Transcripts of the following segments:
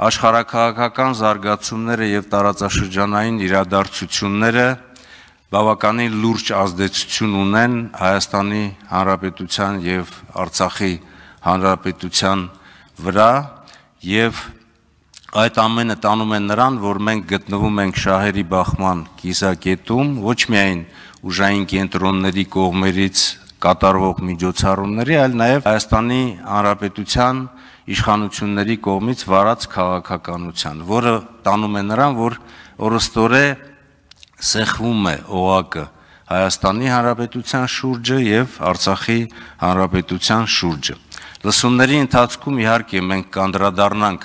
աշխարհակաղակական զարգացումները եւ տարածաշրջանային իրադարձությունները բավականին լուրջ ազդեցություն ունեն Հայաստանի Հանրապետության եւ Արցախի Հանրապետության վրա եւ այդ ամենը տանում են նրան, որ մենք գտնվում ենք շահերի բախման կիզակետում, ոչ միայն ուժային կենտրոնների կողմերից կատարվող միջոցառումների, այլ նաև Հայաստանի Հանրապետության իշխանությունների կողմից վարած քաղաքականության, որը տանում է նրան, որ օրստորե սեղվում է օակը Հայաստանի Հանրապետության շուրջը եւ Արցախի Հանրապետության շուրջը։ Լսումների ընթացքում իհարկե մենք կանդրադառնանք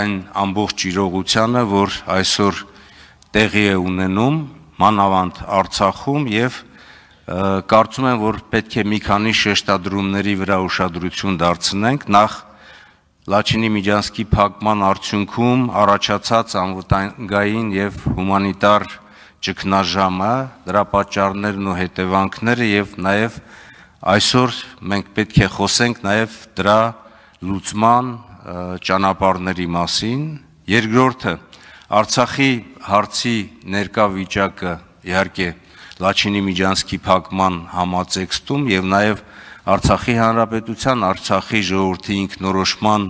այն ամբողջ իրողությանը, որ այսօր տեղի է ունենում մանավանդ Արցախում եւ և կարծում եմ, որ պետք է մի քանի շեշտադրումների վրա ուշադրություն դարձնենք, նախ Լաչինի Միջանսկի փակման արդյունքում առաջացած անվտանգային եւ հումանիտար ճգնաժամը, դրա պատճառներն ու հետևանքները եւ նաեւ այսօր մենք պետք է խոսենք նաեւ դրա լուծման ճանապարհների մասին։ Երկրորդը Արցախի հարցի ներկա վիճակը իհարկե Լաչինի միջանցքի փակման համատեքստում եւ նաեւ Արցախի հանրապետության Արցախի ժողովրդի ինքնորոշման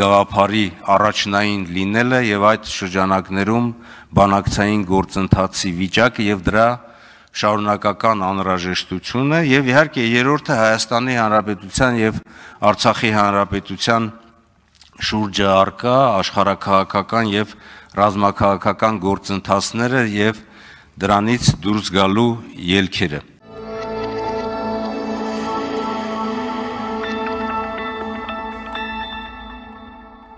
գաղափարի առաջնային լինելը եւ այդ շրջանակներում բանակցային գործընթացի վիճակը եւ դրա շարունակական անհրաժեշտությունը եւ իհարկե երրորդը Հայաստանի Հանրապետության եւ Արցախի Հանրապետության շուրջը արկա աշխարհակահաղական եւ ռազմաքաղաքական գործընթացները եւ դրանից դուրս գալու ելքերը